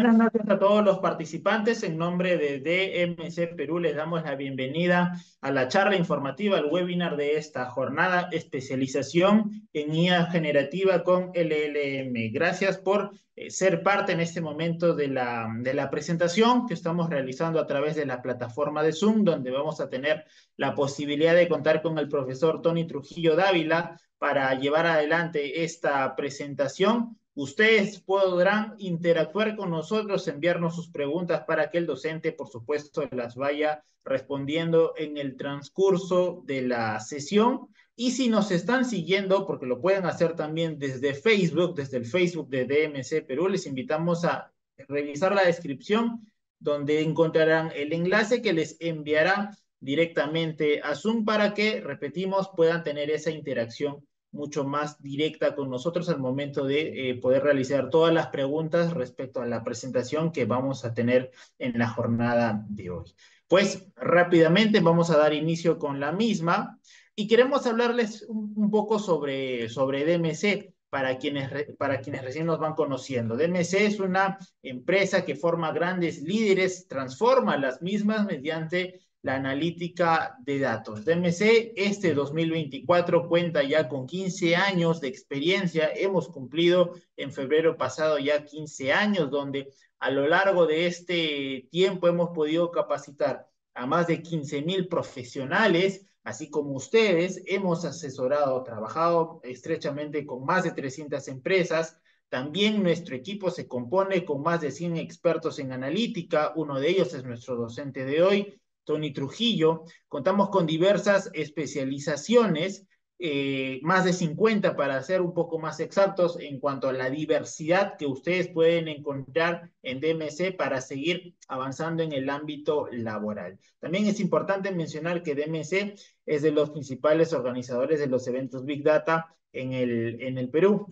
Buenas noches a todos los participantes. En nombre de DMC Perú les damos la bienvenida a la charla informativa, al webinar de esta jornada especialización en IA generativa con LLM. Gracias por eh, ser parte en este momento de la, de la presentación que estamos realizando a través de la plataforma de Zoom, donde vamos a tener la posibilidad de contar con el profesor Tony Trujillo Dávila para llevar adelante esta presentación Ustedes podrán interactuar con nosotros, enviarnos sus preguntas para que el docente, por supuesto, las vaya respondiendo en el transcurso de la sesión. Y si nos están siguiendo, porque lo pueden hacer también desde Facebook, desde el Facebook de DMC Perú, les invitamos a revisar la descripción donde encontrarán el enlace que les enviará directamente a Zoom para que, repetimos, puedan tener esa interacción mucho más directa con nosotros al momento de eh, poder realizar todas las preguntas respecto a la presentación que vamos a tener en la jornada de hoy. Pues rápidamente vamos a dar inicio con la misma y queremos hablarles un, poco sobre, sobre DMC. Para quienes, para quienes, recién nos van conociendo. DMC es una empresa que forma grandes líderes, transforma las mismas mediante analítica de datos. DMC, este 2024 cuenta ya con 15 años de experiencia. Hemos cumplido en febrero pasado ya 15 años, donde a lo largo de este tiempo hemos podido capacitar a más de 15 mil profesionales, así como ustedes. Hemos asesorado, trabajado estrechamente con más de 300 empresas. También nuestro equipo se compone con más de 100 expertos en analítica. Uno de ellos es nuestro docente de hoy, Tony Trujillo. Contamos con diversas especializaciones, eh, más de 50 para ser un poco más exactos en cuanto a la diversidad que ustedes pueden encontrar en DMC para seguir avanzando en el ámbito laboral. También es importante mencionar que DMC es de los principales organizadores de los eventos Big Data en el, en el Perú.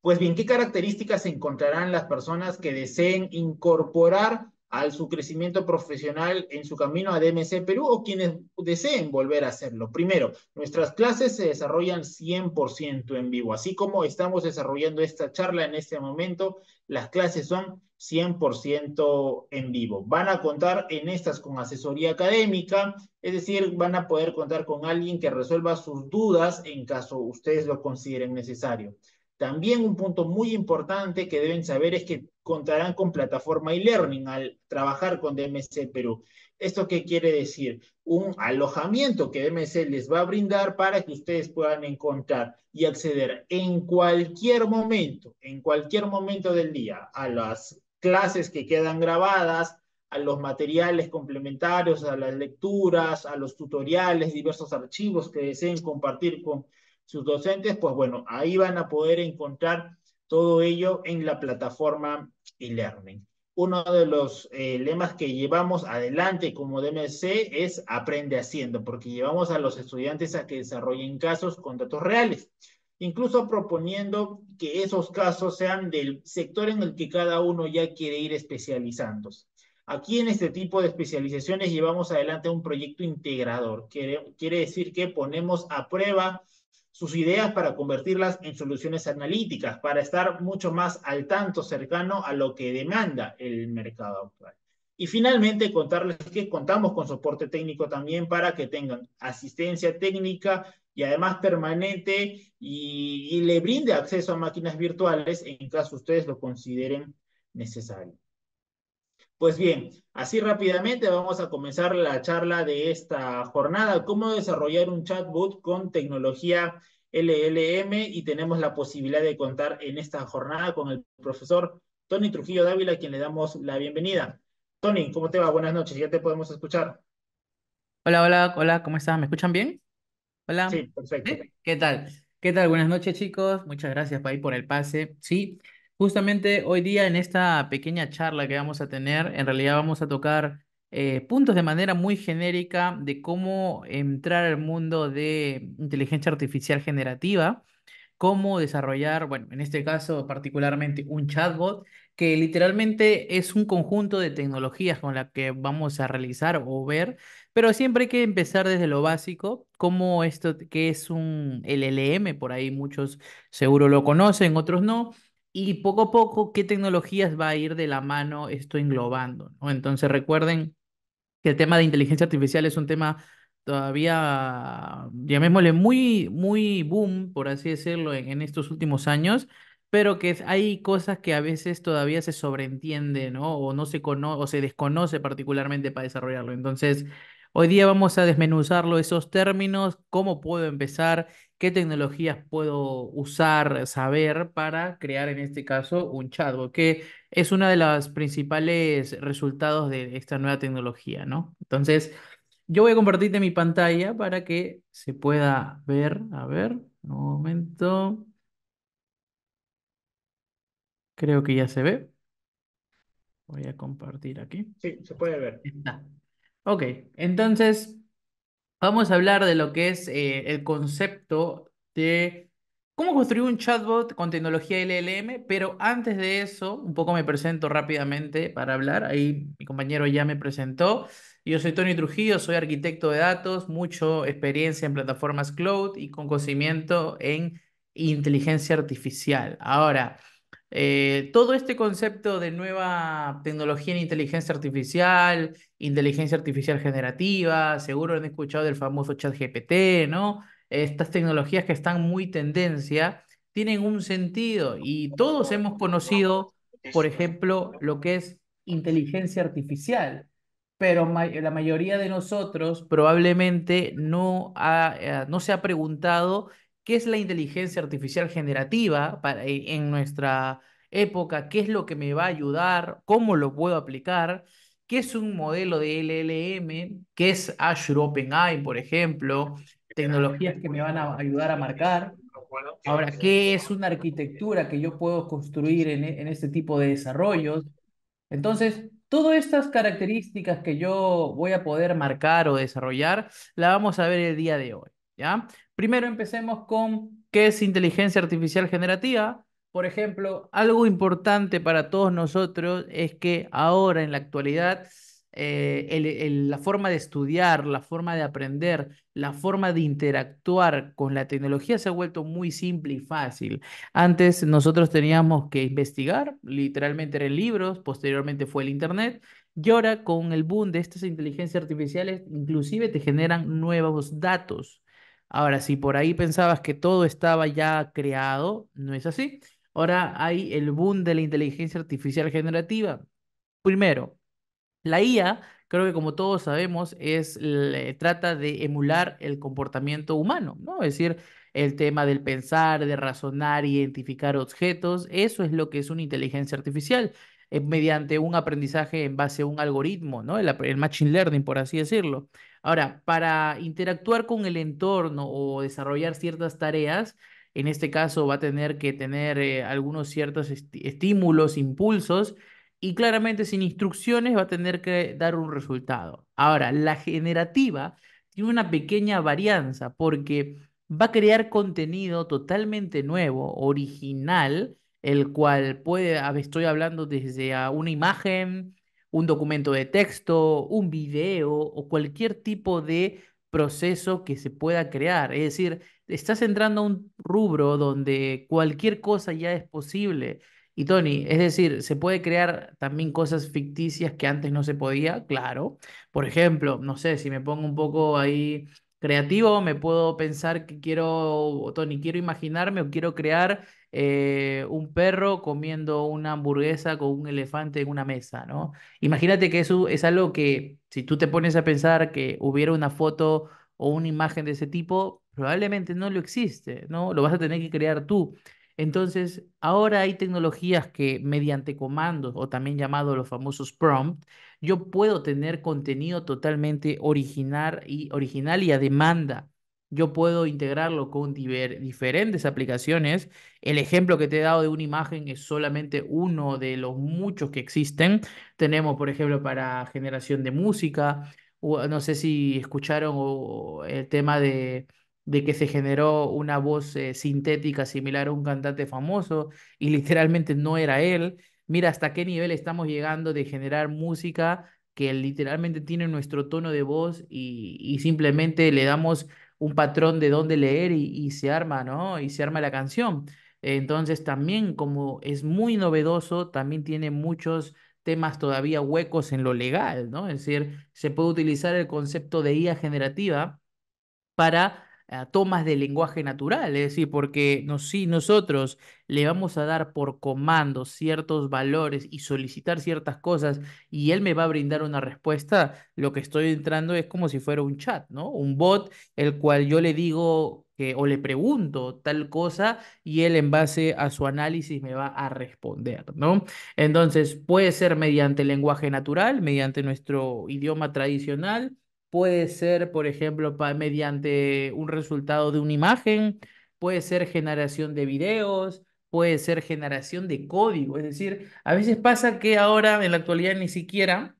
Pues bien, ¿qué características encontrarán las personas que deseen incorporar al su crecimiento profesional en su camino a DMC Perú o quienes deseen volver a hacerlo. Primero, nuestras clases se desarrollan 100% en vivo, así como estamos desarrollando esta charla en este momento, las clases son 100% en vivo. Van a contar en estas con asesoría académica, es decir, van a poder contar con alguien que resuelva sus dudas en caso ustedes lo consideren necesario. También un punto muy importante que deben saber es que contarán con plataforma e-learning al trabajar con DMC Perú. ¿Esto qué quiere decir? Un alojamiento que DMC les va a brindar para que ustedes puedan encontrar y acceder en cualquier momento, en cualquier momento del día, a las clases que quedan grabadas, a los materiales complementarios, a las lecturas, a los tutoriales, diversos archivos que deseen compartir con sus docentes, pues bueno, ahí van a poder encontrar todo ello en la plataforma y learning Uno de los eh, lemas que llevamos adelante como DMC es aprende haciendo, porque llevamos a los estudiantes a que desarrollen casos con datos reales, incluso proponiendo que esos casos sean del sector en el que cada uno ya quiere ir especializándose. Aquí en este tipo de especializaciones llevamos adelante un proyecto integrador, quiere, quiere decir que ponemos a prueba sus ideas para convertirlas en soluciones analíticas, para estar mucho más al tanto, cercano a lo que demanda el mercado actual. Y finalmente, contarles que contamos con soporte técnico también para que tengan asistencia técnica y además permanente y, le brinde acceso a máquinas virtuales en caso ustedes lo consideren necesario. Pues bien, así rápidamente vamos a comenzar la charla de esta jornada, cómo desarrollar un chatbot con tecnología LLM y tenemos la posibilidad de contar en esta jornada con el profesor Tony Trujillo Dávila, a quien le damos la bienvenida. Tony, ¿cómo te va? Buenas noches, ya te podemos escuchar. Hola, hola, hola, ¿cómo estás? ¿Me escuchan bien? Hola. Sí, perfecto. ¿Qué tal? ¿Qué tal? Buenas noches, chicos. Muchas gracias, ahí por el pase. Sí, Justamente hoy día en esta pequeña charla que vamos a tener, en realidad vamos a tocar eh, puntos de manera muy genérica de cómo entrar al mundo de inteligencia artificial generativa, cómo desarrollar, bueno, en este caso particularmente un chatbot, que literalmente es un conjunto de tecnologías con las que vamos a realizar o ver, pero siempre hay que empezar desde lo básico, como esto que es un LLM, por ahí muchos seguro lo conocen, otros no y poco a poco qué tecnologías va a ir de la mano esto englobando. ¿no? Entonces recuerden que el tema de inteligencia artificial es un tema todavía, llamémosle, muy, muy boom, por así decirlo, en, estos últimos años pero que hay cosas que a veces todavía se sobreentiende, ¿no? O no se conoce, o se desconoce particularmente para desarrollarlo. Entonces, hoy día vamos a desmenuzarlo esos términos, cómo puedo empezar, qué tecnologías puedo usar, saber para crear en este caso un chatbot, que es uno de los principales resultados de esta nueva tecnología, ¿no? Entonces, yo voy a compartirte mi pantalla para que se pueda ver, a ver, un momento. Creo que ya se ve. Voy a compartir aquí. Sí, se puede ver. Está. Ok, entonces Vamos a hablar de lo que es eh, el concepto de cómo construir un chatbot con tecnología LLM, pero antes de eso, un poco me presento rápidamente para hablar. Ahí mi compañero ya me presentó. Yo soy Tony Trujillo, soy arquitecto de datos, mucho experiencia en plataformas cloud y con conocimiento en inteligencia artificial. Ahora, eh, todo este concepto de nueva tecnología en inteligencia artificial, inteligencia artificial generativa, seguro han escuchado del famoso chat GPT, ¿no? Estas tecnologías que están muy tendencia tienen un sentido y todos hemos conocido, por ejemplo, lo que es inteligencia artificial, pero la mayoría de nosotros probablemente no, eh, no se ha preguntado qué es la inteligencia artificial generativa para, e, en nuestra época, qué es lo que me va a ayudar, cómo lo puedo aplicar, qué es un modelo de LLM, qué es Azure OpenAI, por ejemplo, tecnologías que me van a ayudar a marcar. Ahora, ¿qué es una arquitectura que yo puedo construir e, en, este tipo de desarrollos? Entonces, Todas estas características que yo voy a poder marcar o desarrollar, la vamos a ver el día de hoy, ¿ya? Primero empecemos con qué es inteligencia artificial generativa. Por ejemplo, algo importante para todos nosotros es que ahora en la actualidad eh, la forma de estudiar, la forma de aprender, la forma de interactuar con la tecnología se ha vuelto muy simple y fácil. Antes nosotros teníamos que investigar, literalmente eran libros, posteriormente fue el Internet. Y ahora con el boom de estas inteligencias artificiales, inclusive te generan nuevos datos Ahora, si por ahí pensabas que todo estaba ya creado, no es así. Ahora hay el boom de la inteligencia artificial generativa. Primero, la IA, creo que como todos sabemos, es, eh, trata de emular el comportamiento humano, ¿no? Es decir, el tema del pensar, de razonar, identificar objetos, eso es lo que es una inteligencia artificial mediante un aprendizaje en base a un algoritmo, ¿no? El, machine learning, por así decirlo. Ahora, para interactuar con el entorno o desarrollar ciertas tareas, en este caso va a tener que tener eh, algunos ciertos estímulos, impulsos, y claramente sin instrucciones va a tener que dar un resultado. Ahora, la generativa tiene una pequeña varianza porque va a crear contenido totalmente nuevo, original, el cual puede, estoy hablando desde una imagen, un documento de texto, un video o cualquier tipo de proceso que se pueda crear. Es decir, estás entrando a un rubro donde cualquier cosa ya es posible. Y Tony, es decir, se puede crear también cosas ficticias que antes no se podía, claro. Por ejemplo, no sé, si me pongo un poco ahí creativo, me puedo pensar que quiero, Tony, quiero imaginarme o quiero crear eh, un perro comiendo una hamburguesa con un elefante en una mesa, ¿no? Imagínate que eso es algo que si tú te pones a pensar que hubiera una foto o una imagen de ese tipo, probablemente no lo existe, ¿no? Lo vas a tener que crear tú. Entonces, ahora hay tecnologías que mediante comandos o también llamados los famosos prompt, yo puedo tener contenido totalmente original y, original y a demanda yo puedo integrarlo con diferentes aplicaciones. El ejemplo que te he dado de una imagen es solamente uno de los muchos que existen. Tenemos, por ejemplo, para generación de música, no sé si escucharon el tema de, de, que se generó una voz eh, sintética similar a un cantante famoso y literalmente no era él. Mira hasta qué nivel estamos llegando de generar música que literalmente tiene nuestro tono de voz y, y simplemente le damos un patrón de dónde leer y, se arma, ¿no? Y se arma la canción. Entonces también como es muy novedoso, también tiene muchos temas todavía huecos en lo legal, ¿no? Es decir, se puede utilizar el concepto de IA generativa para tomas de lenguaje natural, es decir, porque nos, si nosotros le vamos a dar por comando ciertos valores y solicitar ciertas cosas y él me va a brindar una respuesta, lo que estoy entrando es como si fuera un chat, ¿no? Un bot el cual yo le digo o le pregunto tal cosa y él en base a su análisis me va a responder, ¿no? Entonces puede ser mediante lenguaje natural, mediante nuestro idioma tradicional puede ser, por ejemplo, mediante un resultado de una imagen, puede ser generación de videos, puede ser generación de código. Es decir, a veces pasa que ahora en la actualidad ni siquiera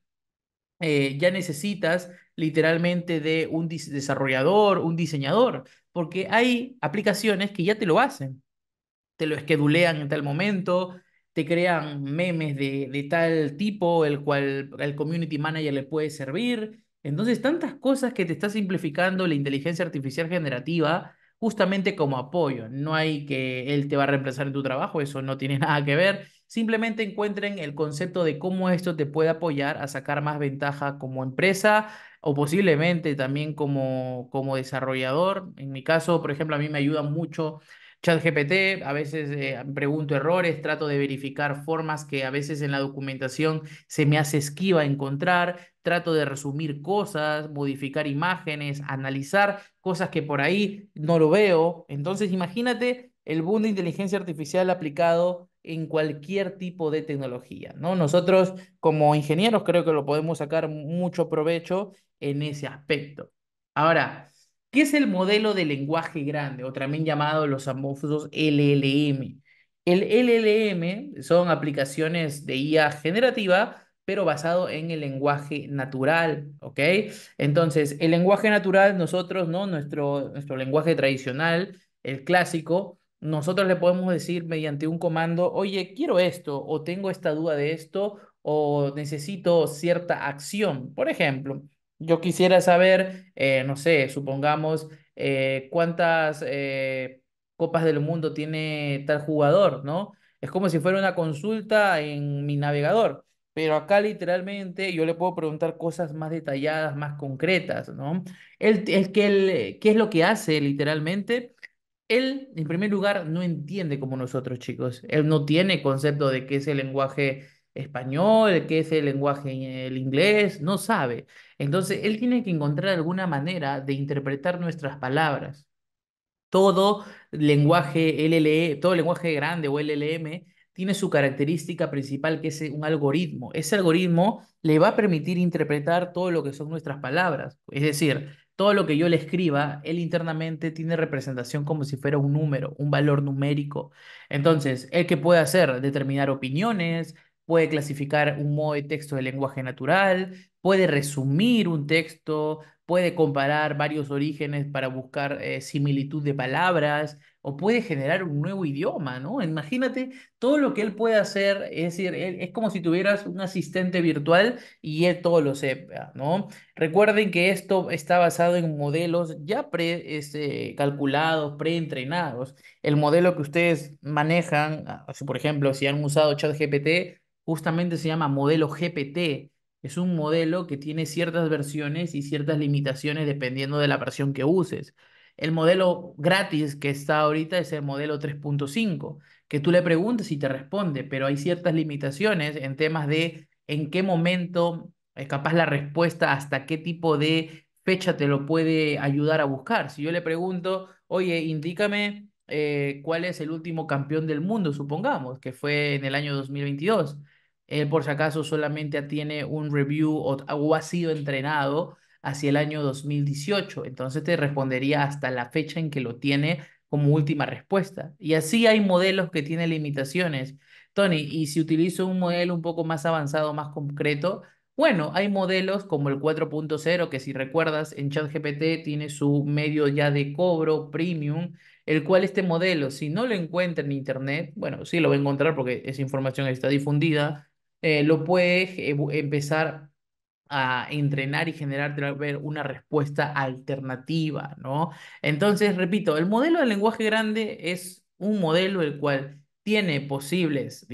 eh, ya necesitas literalmente de un desarrollador, un diseñador, porque hay aplicaciones que ya te lo hacen, te lo esquedulean en tal momento, te crean memes de, de tal tipo, el cual el community manager le puede servir, entonces, tantas cosas que te está simplificando la inteligencia artificial generativa justamente como apoyo. No hay que él te va a reemplazar en tu trabajo, eso no tiene nada que ver. Simplemente encuentren el concepto de cómo esto te puede apoyar a sacar más ventaja como empresa o posiblemente también como, como desarrollador. En mi caso, por ejemplo, a mí me ayuda mucho ChatGPT, a veces eh, pregunto errores, trato de verificar formas que a veces en la documentación se me hace esquiva encontrar, trato de resumir cosas, modificar imágenes, analizar cosas que por ahí no lo veo. Entonces imagínate el boom de inteligencia artificial aplicado en cualquier tipo de tecnología, ¿no? Nosotros como ingenieros creo que lo podemos sacar mucho provecho en ese aspecto. Ahora, ¿Qué es el modelo de lenguaje grande, o también llamado los amorfosos LLM. El LLM son aplicaciones de IA generativa, pero basado en el lenguaje natural, ¿ok? Entonces, el lenguaje natural, nosotros, ¿no? Nuestro, nuestro lenguaje tradicional, el clásico, nosotros le podemos decir mediante un comando, oye, quiero esto, o tengo esta duda de esto, o necesito cierta acción. Por ejemplo, yo quisiera saber, eh, no sé, supongamos eh, cuántas eh, copas del mundo tiene tal jugador, ¿no? Es como si fuera una consulta en mi navegador, pero acá literalmente yo le puedo preguntar cosas más detalladas, más concretas, ¿no? El, que ¿Qué es lo que hace literalmente? Él, en primer lugar, no entiende como nosotros, chicos. Él no tiene concepto de qué es el lenguaje español, qué es el lenguaje, el inglés, no sabe. Entonces, él tiene que encontrar alguna manera de interpretar nuestras palabras. Todo lenguaje LLE, todo lenguaje grande o LLM tiene su característica principal que es un algoritmo. Ese algoritmo le va a permitir interpretar todo lo que son nuestras palabras. Es decir, todo lo que yo le escriba, él internamente tiene representación como si fuera un número, un valor numérico. Entonces, él que puede hacer, determinar opiniones, puede clasificar un modo de texto de lenguaje natural, puede resumir un texto, puede comparar varios orígenes para buscar eh, similitud de palabras o puede generar un nuevo idioma, ¿no? Imagínate todo lo que él puede hacer, es decir, es como si tuvieras un asistente virtual y él todo lo sepa, ¿no? Recuerden que esto está basado en modelos ya pre, este, calculados, preentrenados. El modelo que ustedes manejan, ah, por ejemplo, si han usado ChatGPT, justamente se llama modelo GPT. Es un modelo que tiene ciertas versiones y ciertas limitaciones dependiendo de la versión que uses. El modelo gratis que está ahorita es el modelo 3.5, que tú le preguntas y te responde, pero hay ciertas limitaciones en temas de en qué momento es capaz la respuesta, hasta qué tipo de fecha te lo puede ayudar a buscar. Si yo le pregunto, oye, indícame eh, cuál es el último campeón del mundo, supongamos, que fue en el año 2022 él por si acaso solamente tiene un review o, o ha sido entrenado hacia el año 2018. Entonces te respondería hasta la fecha en que lo tiene como última respuesta. Y así hay modelos que tienen limitaciones. Tony, y si utilizo un modelo un poco más avanzado, más concreto, bueno, hay modelos como el 4.0, que si recuerdas, en ChatGPT tiene su medio ya de cobro premium, el cual este modelo, si no lo encuentra en Internet, bueno, sí lo va a encontrar porque esa información está difundida, eh, lo puedes eh, empezar a entrenar y generar una respuesta alternativa, ¿no? Entonces, repito, el modelo del lenguaje grande es un modelo el cual tiene posibles,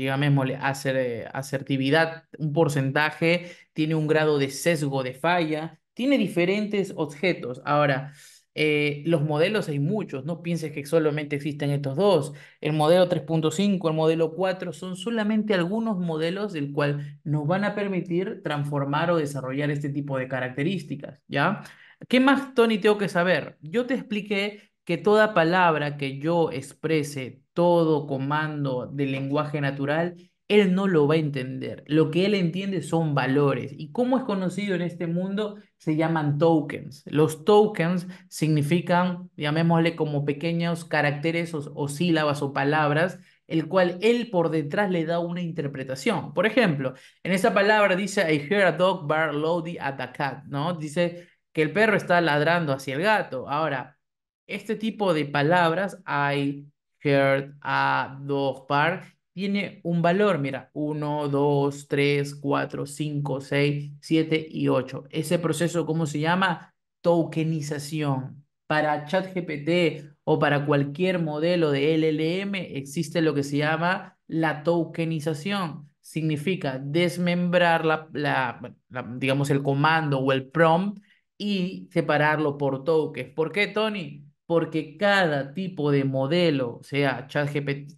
hacer eh, asertividad, un porcentaje, tiene un grado de sesgo de falla, tiene diferentes objetos. Ahora, eh, los modelos hay muchos, no pienses que solamente existen estos dos. El modelo 3.5, el modelo 4, son solamente algunos modelos del cual nos van a permitir transformar o desarrollar este tipo de características, ¿ya? ¿Qué más, Tony, tengo que saber? Yo te expliqué que toda palabra que yo exprese, todo comando del lenguaje natural él no lo va a entender. Lo que él entiende son valores. Y cómo es conocido en este mundo, se llaman tokens. Los tokens significan, llamémosle como pequeños caracteres o, sílabas o palabras, el cual él por detrás le da una interpretación. Por ejemplo, en esa palabra dice, I heard a dog bark loudly at the cat, ¿no? Dice que el perro está ladrando hacia el gato. Ahora, este tipo de palabras, I heard a dog bark, tiene un valor, mira, 1, 2, 3, 4, 5, 6, 7 y 8. Ese proceso, ¿cómo se llama? Tokenización. Para ChatGPT o para cualquier modelo de LLM existe lo que se llama la tokenización. Significa desmembrar la, la, digamos, el comando o el prompt y separarlo por tokens. ¿Por qué, Tony? porque cada tipo de modelo, sea ChatGPT,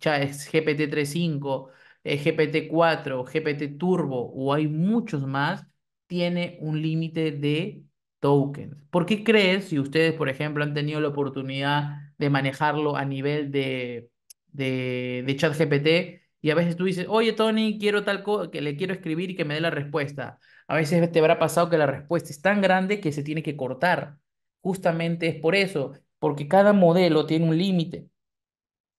GPT 3.5, GPT 4, GPT Turbo o hay muchos más, tiene un límite de tokens. ¿Por qué crees, si ustedes, por ejemplo, han tenido la oportunidad de manejarlo a nivel de, de, de ChatGPT y a veces tú dices, oye Tony, quiero tal cosa, que le quiero escribir y que me dé la respuesta? A veces te habrá pasado que la respuesta es tan grande que se tiene que cortar. Justamente es por eso porque cada modelo tiene un límite.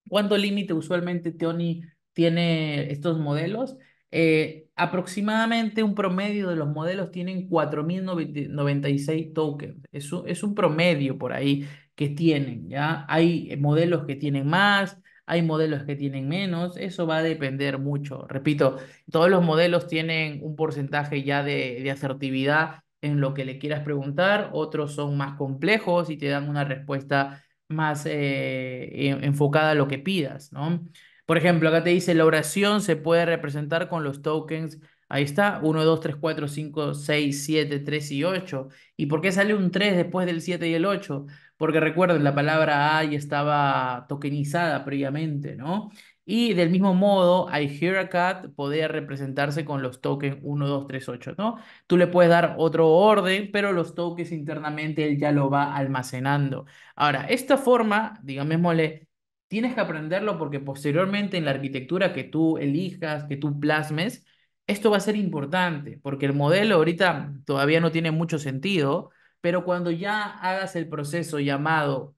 ¿Cuánto límite usualmente Tony tiene estos modelos? Eh, aproximadamente un promedio de los modelos tienen 4.096 tokens. Es un, es un promedio por ahí que tienen, ¿ya? Hay eh, modelos que tienen más, hay modelos que tienen menos, eso va a depender mucho. Repito, todos los modelos tienen un porcentaje ya de, de asertividad en lo que le quieras preguntar, otros son más complejos y te dan una respuesta más eh, enfocada a lo que pidas, ¿no? Por ejemplo, acá te dice, la oración se puede representar con los tokens, ahí está, 1, 2, 3, 4, 5, 6, 7, 3 y 8. ¿Y por qué sale un 3 después del 7 y el 8? Porque recuerden, la palabra A ya estaba tokenizada previamente, ¿no? Y del mismo modo, a cat puede representarse con los tokens 1, 2, 3, 8, ¿no? Tú le puedes dar otro orden, pero los tokens internamente él ya lo va almacenando. Ahora, esta forma, digámosle, tienes que aprenderlo porque posteriormente en la arquitectura que tú elijas, que tú plasmes, esto va a ser importante, porque el modelo ahorita todavía no tiene mucho sentido, pero cuando ya hagas el proceso llamado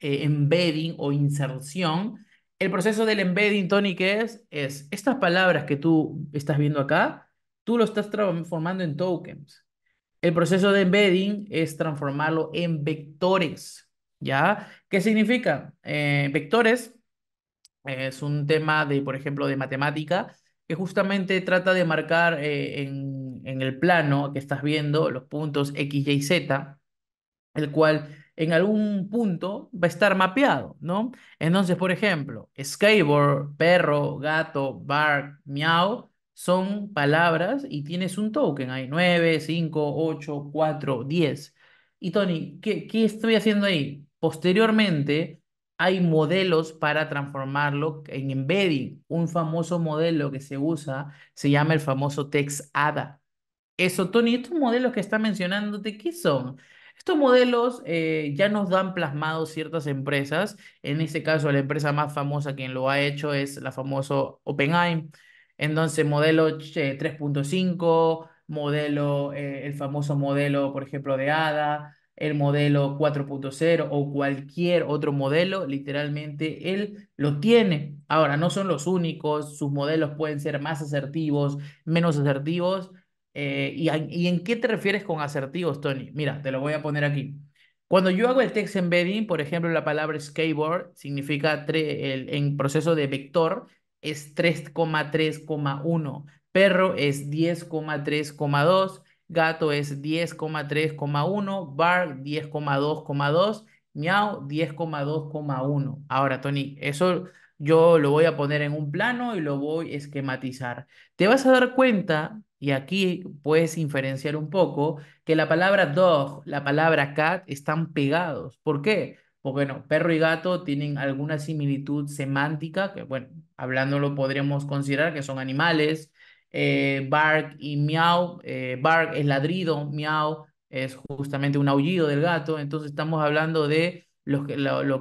eh, embedding o inserción, el proceso del embedding, Tony, ¿qué es? Es estas palabras que tú estás viendo acá, tú lo estás transformando en tokens. El proceso de embedding es transformarlo en vectores, ¿ya? ¿Qué significa? Eh, vectores es un tema de, por ejemplo, de matemática que justamente trata de marcar eh, en, en el plano que estás viendo los puntos X, Y, Z, el cual en algún punto va a estar mapeado, ¿no? Entonces, por ejemplo, skateboard, perro, gato, bark, miau, son palabras y tienes un token. Hay 9, 5, 8, 4, 10. Y Tony, ¿qué, estoy haciendo ahí? Posteriormente, hay modelos para transformarlo en embedding. Un famoso modelo que se usa se llama el famoso text ADA. Eso, Tony, estos modelos que está mencionándote, ¿qué son? Estos modelos eh, ya nos dan plasmados ciertas empresas. En este caso, la empresa más famosa quien lo ha hecho es la famosa OpenAI. Entonces, modelo 3.5, eh, modelo, eh, el famoso modelo, por ejemplo, de ADA, el modelo 4.0 o cualquier otro modelo, literalmente él lo tiene. Ahora, no son los únicos, sus modelos pueden ser más asertivos, menos asertivos, eh, y, en qué te refieres con asertivos, Tony? Mira, te lo voy a poner aquí. Cuando yo hago el text embedding, por ejemplo, la palabra skateboard significa tres en proceso de vector es 3,3,1, perro es 10,3,2, gato es 10,3,1, Bark, 10,2,2, miau 10,2,1. Ahora, Tony, eso yo lo voy a poner en un plano y lo voy a esquematizar. Te vas a dar cuenta y aquí puedes inferenciar un poco que la palabra dog, la palabra cat están pegados. ¿Por qué? Porque bueno, perro y gato tienen alguna similitud semántica, que bueno, hablándolo podríamos considerar que son animales. Eh, bark y miau, eh, bark es ladrido, miau es justamente un aullido del gato, entonces estamos hablando de lo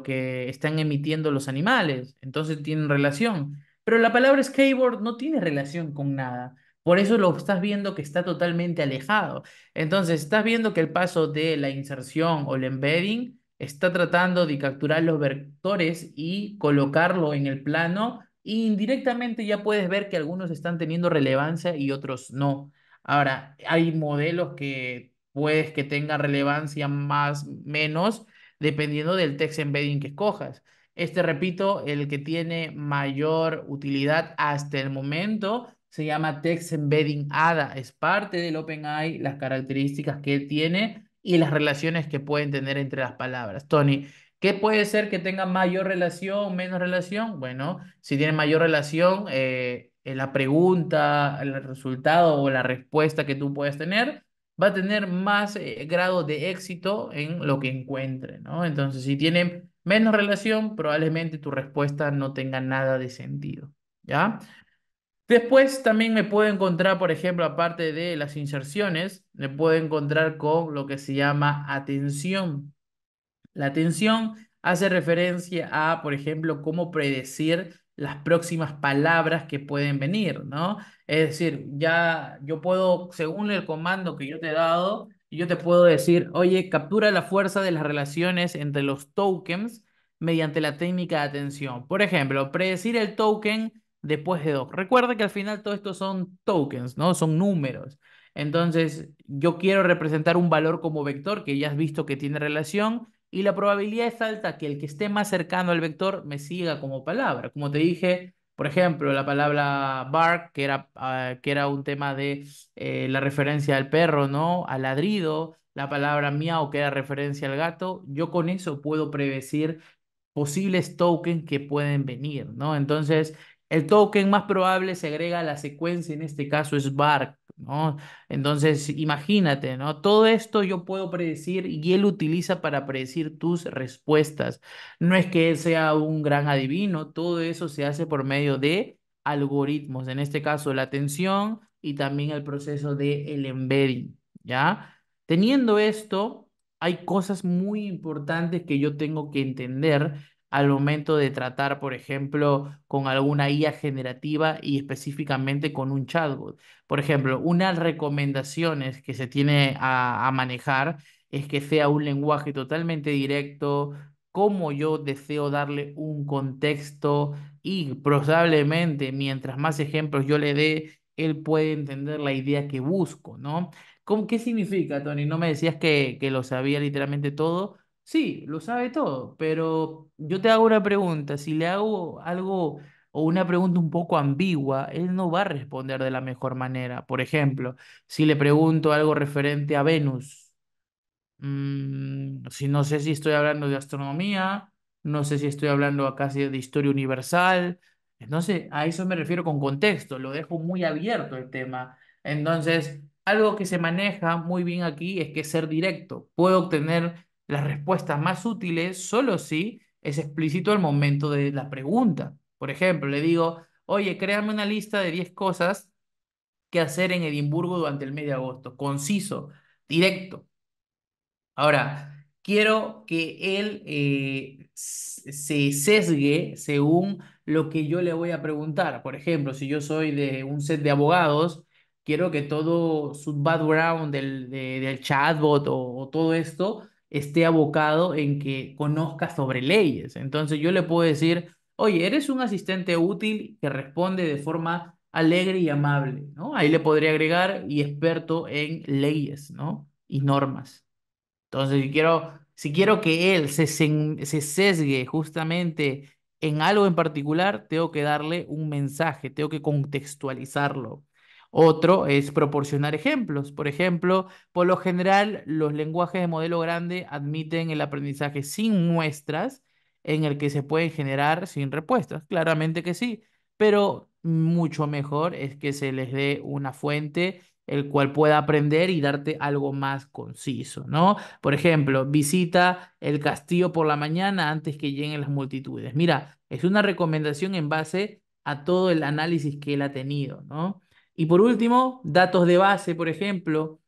que están emitiendo los animales, entonces tienen relación. Pero la palabra skateboard no tiene relación con nada. Por eso lo estás viendo que está totalmente alejado. Entonces, estás viendo que el paso de la inserción o el embedding está tratando de capturar los vectores y colocarlo en el plano. E indirectamente ya puedes ver que algunos están teniendo relevancia y otros no. Ahora, hay modelos que puedes que tengan relevancia más, menos, dependiendo del text embedding que escojas. Este, repito, el que tiene mayor utilidad hasta el momento se llama Text Embedding ADA, es parte del OpenAI, las características que tiene y las relaciones que pueden tener entre las palabras. Tony, ¿qué puede ser que tenga mayor relación, o menos relación? Bueno, si tiene mayor relación, eh, la pregunta, el resultado o la respuesta que tú puedes tener va a tener más eh, grado de éxito en lo que encuentre, ¿no? Entonces, si tiene menos relación, probablemente tu respuesta no tenga nada de sentido, ¿ya? Después también me puedo encontrar, por ejemplo, aparte de las inserciones, me puedo encontrar con lo que se llama atención. La atención hace referencia a, por ejemplo, cómo predecir las próximas palabras que pueden venir, ¿no? Es decir, ya yo puedo, según el comando que yo te he dado, yo te puedo decir, oye, captura la fuerza de las relaciones entre los tokens mediante la técnica de atención. Por ejemplo, predecir el token después de dos Recuerda que al final todo esto son tokens, ¿no? Son números. Entonces, yo quiero representar un valor como vector que ya has visto que tiene relación y la probabilidad es alta que el que esté más cercano al vector me siga como palabra. Como te dije, por ejemplo, la palabra bark, que era, ah, que era un tema de eh, la referencia al perro, ¿no? Al ladrido, la palabra miau, que era referencia al gato, yo con eso puedo predecir posibles tokens que pueden venir, ¿no? Entonces, el token más probable se agrega a la secuencia, en este caso es BARC, ¿no? Entonces, imagínate, ¿no? Todo esto yo puedo predecir y él utiliza para predecir tus respuestas. No es que él sea un gran adivino, todo eso se hace por medio de algoritmos, en este caso la atención y también el proceso de el embedding, ¿ya? Teniendo esto, hay cosas muy importantes que yo tengo que entender al momento de tratar, por ejemplo, con alguna IA generativa y específicamente con un chatbot. Por ejemplo, unas recomendaciones que se tiene a, manejar es que sea un lenguaje totalmente directo, como yo deseo darle un contexto y probablemente mientras más ejemplos yo le dé, él puede entender la idea que busco, ¿no? ¿Cómo, ¿Qué significa, Tony? No me decías que, que lo sabía literalmente todo, Sí, lo sabe todo, pero yo te hago una pregunta. Si le hago algo o una pregunta un poco ambigua, él no va a responder de la mejor manera. Por ejemplo, si le pregunto algo referente a Venus, mm, si no sé si estoy hablando de astronomía, no sé si estoy hablando acá de historia universal. Entonces, a eso me refiero con contexto, lo dejo muy abierto el tema. Entonces, algo que se maneja muy bien aquí es que ser directo. Puedo obtener las respuestas más útiles solo si es explícito el momento de la pregunta. Por ejemplo, le digo, oye, créame una lista de 10 cosas que hacer en Edimburgo durante el mes de agosto. Conciso, directo. Ahora, quiero que él eh, se sesgue según lo que yo le voy a preguntar. Por ejemplo, si yo soy de un set de abogados, quiero que todo su background del, del chatbot o todo esto esté abocado en que conozca sobre leyes. Entonces yo le puedo decir, oye, eres un asistente útil que responde de forma alegre y amable, ¿no? Ahí le podría agregar y experto en leyes, ¿no? Y normas. Entonces, si quiero, si quiero que él se, se sesgue justamente en algo en particular, tengo que darle un mensaje, tengo que contextualizarlo. Otro es proporcionar ejemplos. Por ejemplo, por lo general, los lenguajes de modelo grande admiten el aprendizaje sin muestras en el que se pueden generar sin respuestas. Claramente que sí, pero mucho mejor es que se les dé una fuente el cual pueda aprender y darte algo más conciso, ¿no? Por ejemplo, visita el castillo por la mañana antes que lleguen las multitudes. Mira, es una recomendación en base a todo el análisis que él ha tenido, ¿no? Y por último, datos de base, por ejemplo.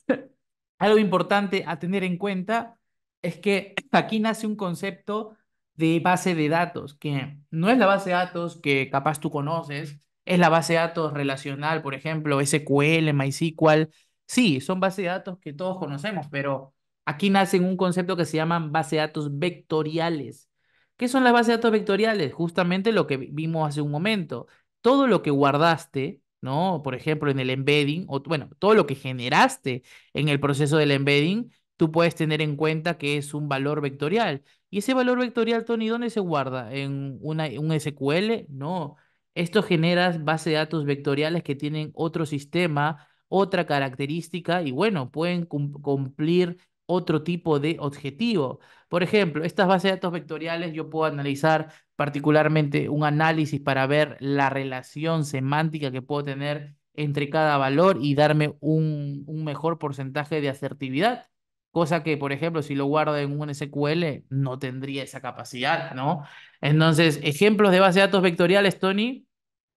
Algo importante a tener en cuenta es que aquí nace un concepto de base de datos, que no es la base de datos que capaz tú conoces, es la base de datos relacional, por ejemplo, SQL, MySQL. Sí, son bases de datos que todos conocemos, pero aquí nace un concepto que se llama base de datos vectoriales. ¿Qué son las bases de datos vectoriales? Justamente lo que vimos hace un momento. Todo lo que guardaste ¿no? Por ejemplo, en el embedding, o bueno, todo lo que generaste en el proceso del embedding, tú puedes tener en cuenta que es un valor vectorial. Y ese valor vectorial, Tony, ¿dónde se guarda? ¿En una, un SQL? No. Esto genera base de datos vectoriales que tienen otro sistema, otra característica y bueno, pueden cumplir otro tipo de objetivo. Por ejemplo, estas bases de datos vectoriales yo puedo analizar particularmente un análisis para ver la relación semántica que puedo tener entre cada valor y darme un, mejor porcentaje de asertividad. Cosa que, por ejemplo, si lo guardo en un SQL, no tendría esa capacidad, ¿no? Entonces, ejemplos de base de datos vectoriales, Tony.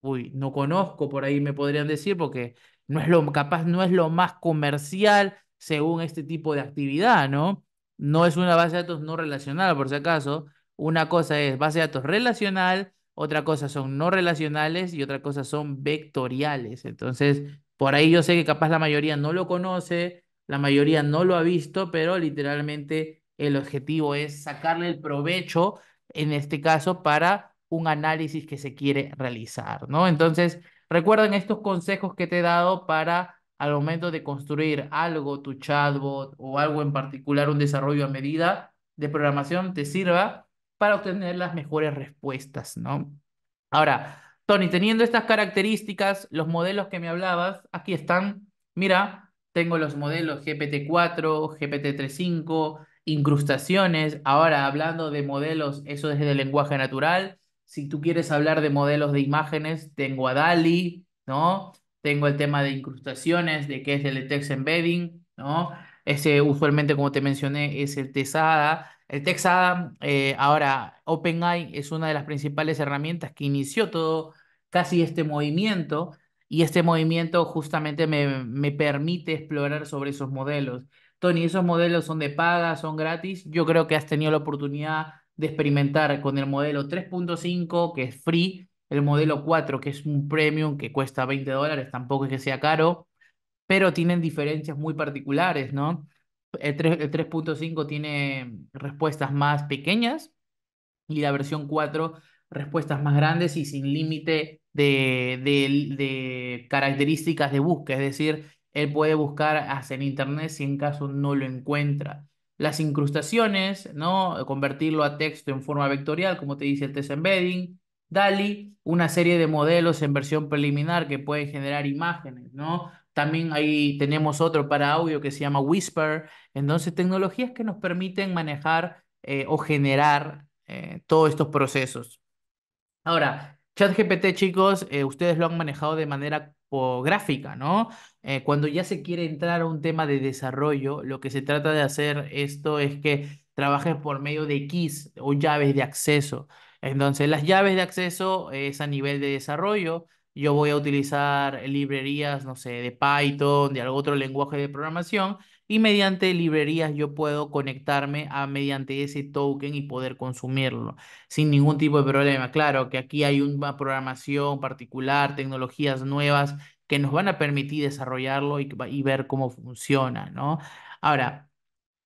Uy, no conozco, por ahí me podrían decir, porque no es lo, capaz no es lo más comercial según este tipo de actividad, ¿no? No es una base de datos no relacional, por si acaso, una cosa es base de datos relacional, otra cosa son no relacionales y otra cosa son vectoriales. Entonces, por ahí yo sé que capaz la mayoría no lo conoce, la mayoría no lo ha visto, pero literalmente el objetivo es sacarle el provecho, en este caso, para un análisis que se quiere realizar, ¿no? Entonces, recuerden estos consejos que te he dado para al momento de construir algo, tu chatbot o algo en particular, un desarrollo a medida de programación, te sirva para obtener las mejores respuestas, ¿no? Ahora, Tony, teniendo estas características, los modelos que me hablabas, aquí están. Mira, tengo los modelos GPT-4, GPT-3.5, incrustaciones. Ahora, hablando de modelos, eso es de lenguaje natural. Si tú quieres hablar de modelos de imágenes, tengo a DALI, ¿no? Tengo el tema de incrustaciones, de qué es el text embedding, ¿no? Ese usualmente, como te mencioné, es el TESADA. El Texadam, eh, ahora OpenAI es una de las principales herramientas que inició todo casi este movimiento y este movimiento justamente me, me permite explorar sobre esos modelos. Tony, ¿esos modelos son de paga, son gratis? Yo creo que has tenido la oportunidad de experimentar con el modelo 3.5, que es free, el modelo 4, que es un premium que cuesta 20 dólares, tampoco es que sea caro, pero tienen diferencias muy particulares, ¿no? El 3.5 tiene respuestas más pequeñas y la versión 4 respuestas más grandes y sin límite de, de, de, características de búsqueda. Es decir, él puede buscar hasta en Internet si en caso no lo encuentra. Las incrustaciones, ¿no? convertirlo a texto en forma vectorial, como te dice el test embedding. DALI, una serie de modelos en versión preliminar que pueden generar imágenes, ¿no? También ahí tenemos otro para audio que se llama Whisper. Entonces, tecnologías que nos permiten manejar eh, o generar eh, todos estos procesos. Ahora, ChatGPT, chicos, eh, ustedes lo han manejado de manera gráfica, ¿no? cuando ya se quiere entrar a un tema de desarrollo, lo que se trata de hacer esto es que trabajes por medio de keys o llaves de acceso. Entonces, las llaves de acceso es a nivel de desarrollo, yo voy a utilizar librerías, no sé, de Python, de algún otro lenguaje de programación, y mediante librerías yo puedo conectarme a mediante ese token y poder consumirlo sin ningún tipo de problema. Claro que aquí hay una programación particular, tecnologías nuevas que nos van a permitir desarrollarlo y, y ver cómo funciona, ¿no? Ahora,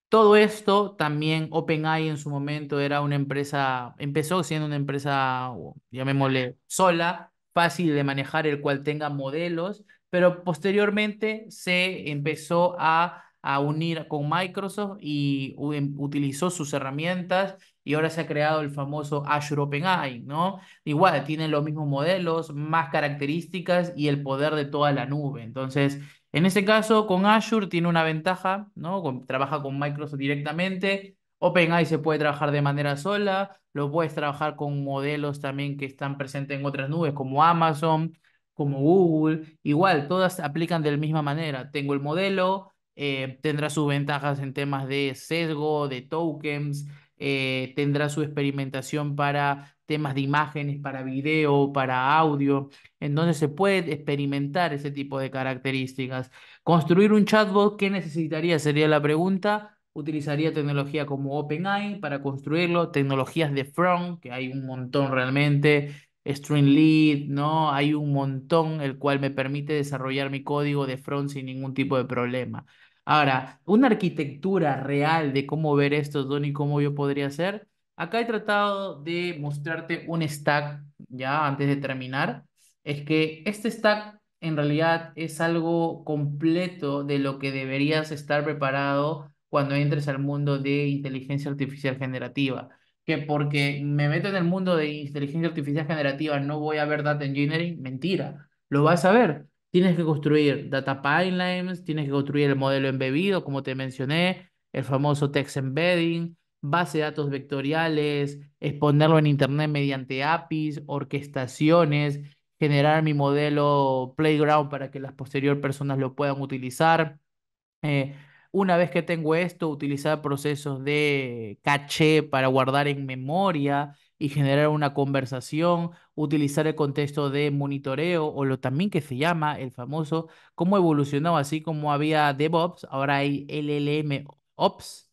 todo esto también OpenAI en su momento era una empresa, empezó siendo una empresa, llamémosle, sola, fácil de manejar, el cual tenga modelos, pero posteriormente se empezó a, unir con Microsoft y em, utilizó sus herramientas y ahora se ha creado el famoso Azure OpenAI, ¿no? Igual, tiene los mismos modelos, más características y el poder de toda la nube. Entonces, en ese caso, con Azure tiene una ventaja, ¿no? trabaja con Microsoft directamente, OpenAI se puede trabajar de manera sola, lo puedes trabajar con modelos también que están presentes en otras nubes como Amazon, como Google. Igual, todas aplican de la misma manera. Tengo el modelo, eh, tendrá sus ventajas en temas de sesgo, de tokens, eh, tendrá su experimentación para temas de imágenes, para video, para audio. en donde se puede experimentar ese tipo de características. Construir un chatbot, ¿qué necesitaría? Sería la pregunta utilizaría tecnología como OpenAI para construirlo, tecnologías de Front, que hay un montón realmente, Streamlit, ¿no? Hay un montón el cual me permite desarrollar mi código de Front sin ningún tipo de problema. Ahora, una arquitectura real de cómo ver esto, Don, y cómo yo podría hacer. Acá he tratado de mostrarte un stack, ya antes de terminar, es que este stack en realidad es algo completo de lo que deberías estar preparado cuando entres al mundo de inteligencia artificial generativa. Que porque me meto en el mundo de inteligencia artificial generativa no voy a ver data engineering, mentira, lo vas a ver. Tienes que construir data pipelines, tienes que construir el modelo embebido, como te mencioné, el famoso text embedding, base de datos vectoriales, exponerlo en Internet mediante APIs, orquestaciones, generar mi modelo playground para que las posteriores personas lo puedan utilizar, eh, una vez que tengo esto, utilizar procesos de caché para guardar en memoria y generar una conversación, utilizar el contexto de monitoreo o lo también que se llama el famoso, cómo evolucionó, así como había DevOps, ahora hay LLM Ops,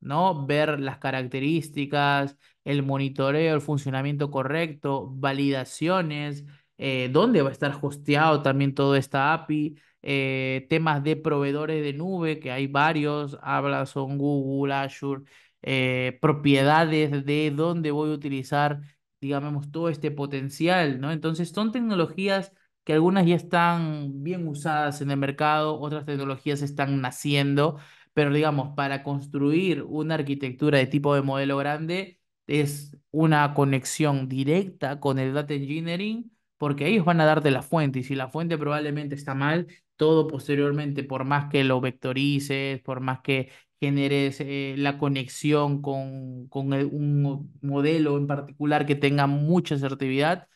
¿no? Ver las características, el monitoreo, el funcionamiento correcto, validaciones, eh, dónde va a estar hosteado también toda esta API, eh, temas de proveedores de nube, que hay varios, habla son Google, Azure, eh, propiedades de dónde voy a utilizar, digamos, todo este potencial, ¿no? Entonces son tecnologías que algunas ya están bien usadas en el mercado, otras tecnologías están naciendo, pero digamos, para construir una arquitectura de tipo de modelo grande es una conexión directa con el data engineering porque ellos van a darte la fuente y si la fuente probablemente está mal, todo posteriormente, por más que lo vectorices, por más que generes eh, la conexión con, con un modelo en particular que tenga mucha asertividad,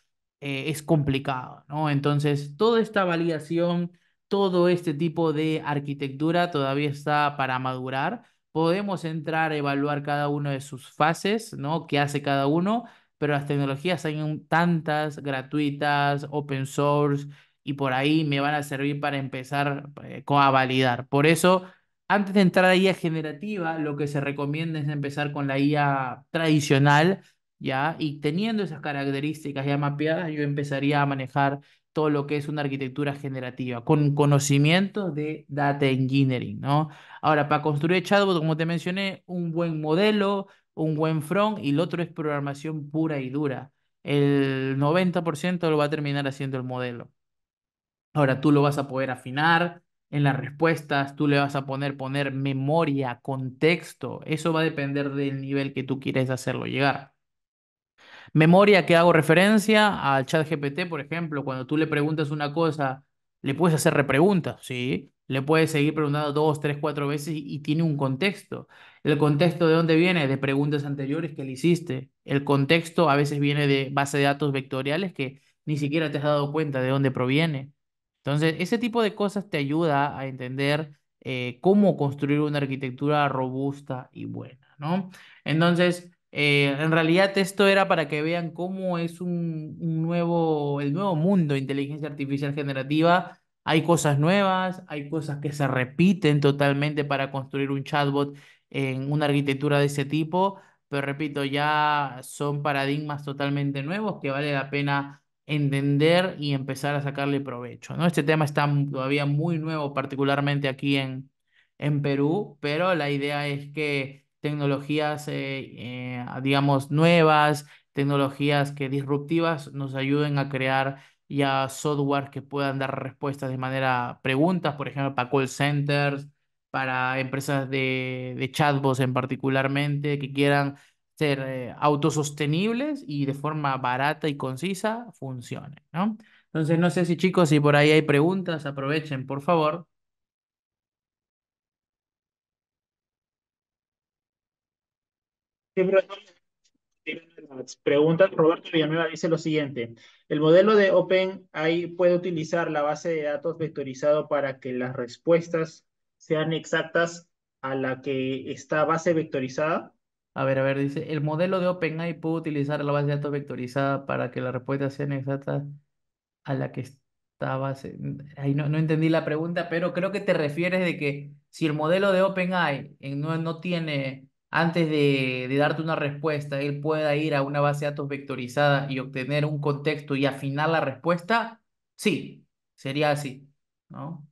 eh, es complicado, ¿no? Entonces, toda esta validación, todo este tipo de arquitectura todavía está para madurar. Podemos entrar a evaluar cada una de sus fases, ¿no? ¿Qué hace cada uno? pero las tecnologías hay tantas gratuitas, open source, y por ahí me van a servir para empezar eh, a validar. Por eso, antes de entrar a IA generativa, lo que se recomienda es empezar con la IA tradicional, ¿ya? Y teniendo esas características ya mapeadas, yo empezaría a manejar todo lo que es una arquitectura generativa, con conocimiento de data engineering, ¿no? Ahora, para construir chatbot, como te mencioné, un buen modelo, un buen front y el otro es programación pura y dura. El 90% lo va a terminar haciendo el modelo. Ahora tú lo vas a poder afinar en las respuestas, tú le vas a poner, poner memoria, contexto. Eso va a depender del nivel que tú quieres hacerlo llegar. Memoria que hago referencia al chat GPT, por ejemplo, cuando tú le preguntas una cosa, le puedes hacer repreguntas, ¿sí? Le puedes seguir preguntando dos, tres, cuatro veces y, tiene un contexto. El contexto de dónde viene, de preguntas anteriores que le hiciste. El contexto a veces viene de base de datos vectoriales que ni siquiera te has dado cuenta de dónde proviene. Entonces, ese tipo de cosas te ayuda a entender eh, cómo construir una arquitectura robusta y buena, ¿no? Entonces, eh, en realidad esto era para que vean cómo es nuevo, el nuevo mundo de inteligencia artificial generativa hay cosas nuevas, hay cosas que se repiten totalmente para construir un chatbot en una arquitectura de ese tipo, pero repito, ya son paradigmas totalmente nuevos que vale la pena entender y empezar a sacarle provecho, ¿no? Este tema está todavía muy nuevo, particularmente aquí en, en Perú, pero la idea es que tecnologías, eh, eh, digamos, nuevas, tecnologías que disruptivas nos ayuden a crear y a software que puedan dar respuestas de manera preguntas, por ejemplo, para call centers, para empresas de, de chatbots en particularmente, que quieran ser eh, autosostenibles y de forma barata y concisa funcione, ¿no? Entonces, no sé si chicos, si por ahí hay preguntas, aprovechen, por favor. Sí, Pregunta Roberto Villanueva, dice lo siguiente. ¿El modelo de OpenAI puede utilizar la base de datos vectorizado para que las respuestas sean exactas a la que está base vectorizada? A ver, a ver, dice, ¿el modelo de OpenAI puede utilizar la base de datos vectorizada para que las respuestas sean exactas a la que está base? Ahí no, no entendí la pregunta, pero creo que te refieres de que si el modelo de OpenAI no, no tiene antes de, darte una respuesta, él pueda ir a una base de datos vectorizada y obtener un contexto y afinar la respuesta, sí, sería así, ¿no?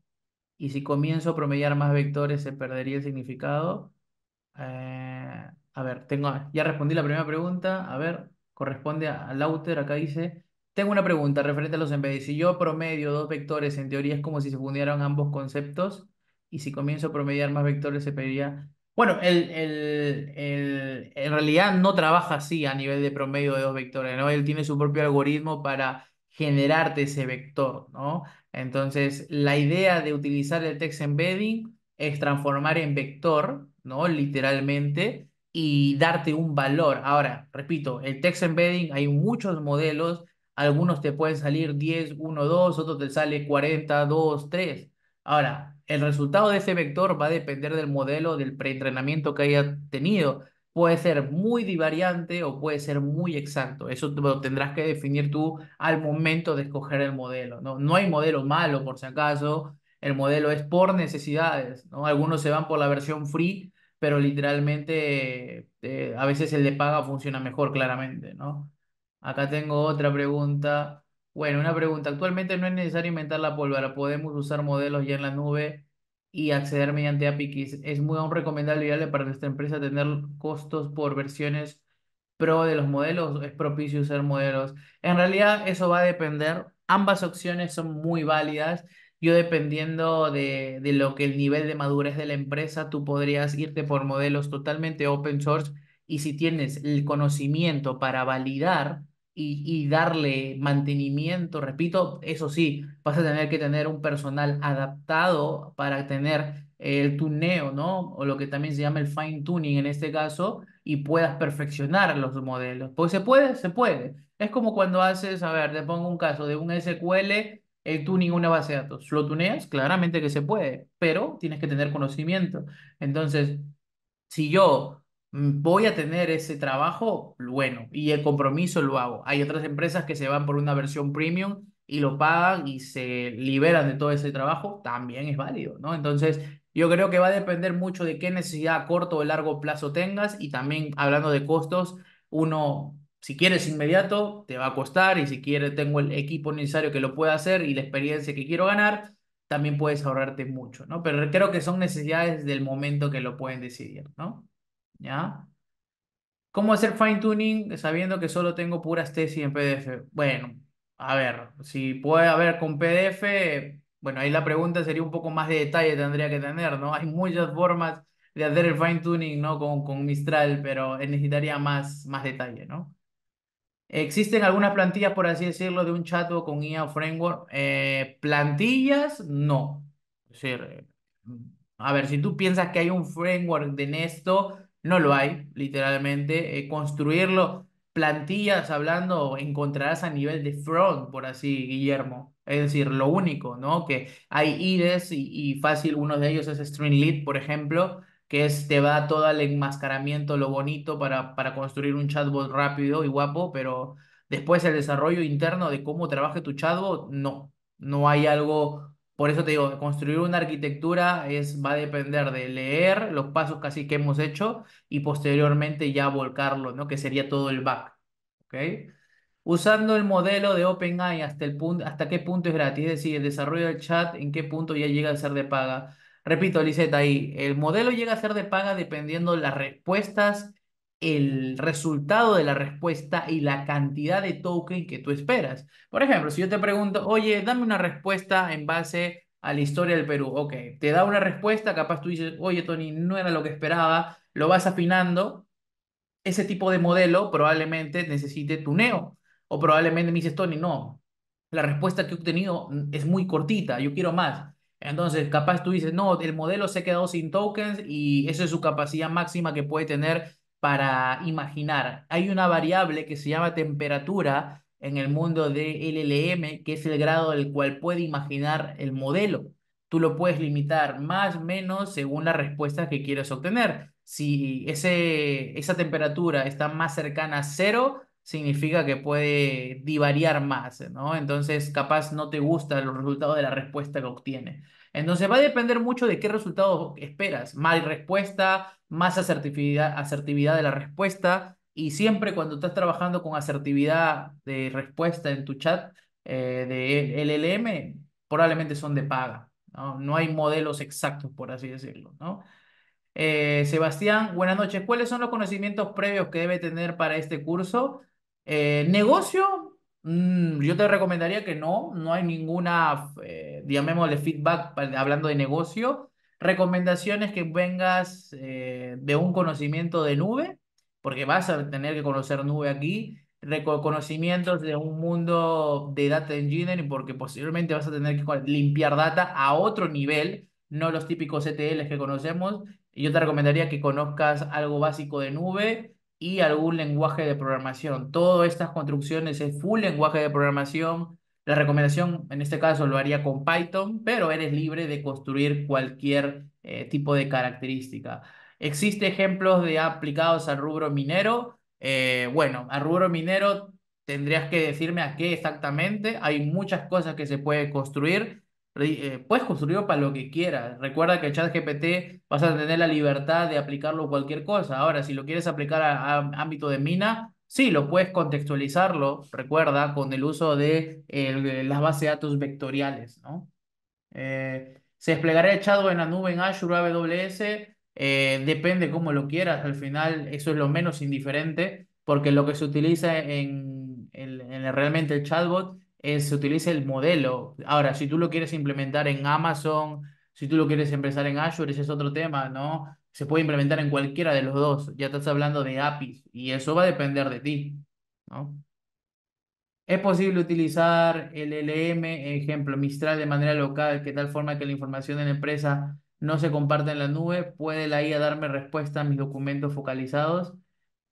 Y si comienzo a promediar más vectores, se perdería el significado. Eh, a ver, tengo, ya respondí la primera pregunta. A ver, corresponde a, Lauter. Acá dice: Tengo una pregunta referente a los embeddings. Si yo promedio dos vectores, en teoría es como si se fundieran ambos conceptos. Y si comienzo a promediar más vectores, se perdería...? Bueno, el, el, en realidad no trabaja así a nivel de promedio de dos vectores, ¿no? Él tiene su propio algoritmo para generarte ese vector, ¿no? Entonces, la idea de utilizar el text embedding es transformar en vector, ¿no? Literalmente, y darte un valor. Ahora, repito, el text embedding hay muchos modelos, algunos te pueden salir 10, 1, 2, otros te sale 40, 2, 3. Ahora, el resultado de ese vector va a depender del modelo del preentrenamiento que haya tenido. Puede ser muy divariante o puede ser muy exacto. Eso lo tendrás que definir tú al momento de escoger el modelo. No, no hay modelo malo, por si acaso. El modelo es por necesidades. ¿no? Algunos se van por la versión free, pero literalmente eh, a veces el de paga funciona mejor, claramente. ¿no? Acá tengo otra pregunta. Bueno, una pregunta. Actualmente no es necesario inventar la pólvora. Podemos usar modelos ya en la nube y acceder mediante api Es muy recomendable para nuestra empresa tener costos por versiones pro de los modelos. ¿Es propicio usar modelos? En realidad, eso va a depender. Ambas opciones son muy válidas. Yo dependiendo de, de, lo que el nivel de madurez de la empresa, tú podrías irte por modelos totalmente open source y si tienes el conocimiento para validar y, darle mantenimiento, repito, eso sí, vas a tener que tener un personal adaptado para tener el tuneo, ¿no? O lo que también se llama el fine tuning en este caso, y puedas perfeccionar los modelos. Pues se puede, se puede. Es como cuando haces, a ver, te pongo un caso de un SQL, el tuning una base de datos. ¿Lo tuneas? Claramente que se puede, pero tienes que tener conocimiento. Entonces, si yo Mm, voy a tener ese trabajo, bueno, y el compromiso lo hago. Hay otras empresas que se van por una versión premium y lo pagan y se liberan de todo ese trabajo, también es válido, ¿no? Entonces, yo creo que va a depender mucho de qué necesidad corto o largo plazo tengas y también hablando de costos, uno, si quieres inmediato, te va a costar y si quieres, tengo el equipo necesario que lo pueda hacer y la experiencia que quiero ganar, también puedes ahorrarte mucho, ¿no? Pero creo que son necesidades del momento que lo pueden decidir, ¿no? ¿ya? ¿Cómo hacer fine tuning sabiendo que solo tengo puras tesis en PDF? Bueno, a ver, si puede haber con PDF, bueno, ahí la pregunta sería un poco más de detalle tendría que tener, ¿no? Hay muchas formas de hacer el fine tuning, ¿no? Con, con Mistral, pero necesitaría más, más detalle, ¿no? ¿Existen algunas plantillas, por así decirlo, de un o con IA framework? Eh, plantillas, no. decir, eh, a ver, si tú piensas que hay un framework de esto, no lo hay, literalmente. Eh, construirlo, plantillas hablando, encontrarás a nivel de front, por así, Guillermo. Es decir, lo único, ¿no? Que hay IDES y, fácil, uno de ellos es Streamlit, por ejemplo, que es, te va todo el enmascaramiento, lo bonito para, para construir un chatbot rápido y guapo, pero después el desarrollo interno de cómo trabaje tu chatbot, no. No hay algo por eso te digo, construir una arquitectura es, va a depender de leer los pasos casi que hemos hecho y posteriormente ya volcarlo, ¿no? Que sería todo el back. ¿okay? Usando el modelo de OpenAI, hasta, el punto, ¿hasta qué punto es gratis? Es decir, el desarrollo del chat, ¿en qué punto ya llega a ser de paga? Repito, Liseta, ahí, el modelo llega a ser de paga dependiendo las respuestas el resultado de la respuesta y la cantidad de token que tú esperas. Por ejemplo, si yo te pregunto, oye, dame una respuesta en base a la historia del Perú. Ok, te da una respuesta, capaz tú dices, oye, Tony, no era lo que esperaba, lo vas afinando. Ese tipo de modelo probablemente necesite tuneo. O probablemente me dices, Tony, no, la respuesta que he obtenido es muy cortita, yo quiero más. Entonces, capaz tú dices, no, el modelo se ha quedado sin tokens y esa es su capacidad máxima que puede tener para imaginar. Hay una variable que se llama temperatura en el mundo de LLM, que es el grado del cual puede imaginar el modelo. Tú lo puedes limitar más o menos según la respuesta que quieres obtener. Si ese, esa temperatura está más cercana a cero, significa que puede divariar más, ¿no? Entonces, capaz no te gusta el resultados de la respuesta que obtiene. Entonces va a depender mucho de qué resultado esperas. Más respuesta, más asertividad, de la respuesta. Y siempre cuando estás trabajando con asertividad de respuesta en tu chat eh, de LLM, probablemente son de paga. ¿no? hay modelos exactos, por así decirlo. ¿no? Eh, Sebastián, buenas noches. ¿Cuáles son los conocimientos previos que debe tener para este curso? Eh, negocio, Mm, yo te mm. recomendaría que no, no hay ninguna, eh, llamémosle feedback hablando de negocio. Recomendaciones que vengas eh, de un conocimiento de nube, porque vas a tener que conocer nube aquí, conocimientos de un mundo de data engineering, porque posiblemente vas a tener que limpiar data a otro nivel, no los típicos ETLs que conocemos. Y yo te recomendaría que conozcas algo básico de nube, y algún lenguaje de programación. Todas estas construcciones es full lenguaje de programación. La recomendación en este caso lo haría con Python, pero eres libre de construir cualquier eh, tipo de característica. ¿Existe ejemplos de aplicados al rubro minero? Eh, bueno, al rubro minero tendrías que decirme a qué exactamente. Hay muchas cosas que se puede construir. Eh, puedes construirlo para lo que quieras. Recuerda que el chat GPT vas a tener la libertad de aplicarlo a cualquier cosa. Ahora, si lo quieres aplicar a, ámbito de mina, sí, lo puedes contextualizarlo, recuerda, con el uso de las bases de datos vectoriales, ¿no? Eh, se desplegará el chatbot en la nube en Azure AWS, eh, depende cómo lo quieras, al final eso es lo menos indiferente, porque lo que se utiliza en, en, en realmente el chatbot eh, se utiliza el modelo. Ahora, si tú lo quieres implementar en Amazon, si tú lo quieres empezar en Azure, ese es otro tema, ¿no? Se puede implementar en cualquiera de los dos. Ya estás hablando de APIs y eso va a depender de ti, ¿no? Es posible utilizar el LM, ejemplo, Mistral, de manera local, que tal forma que la información de la empresa no se comparte en la nube. ¿Puede la IA darme respuesta a mis documentos focalizados?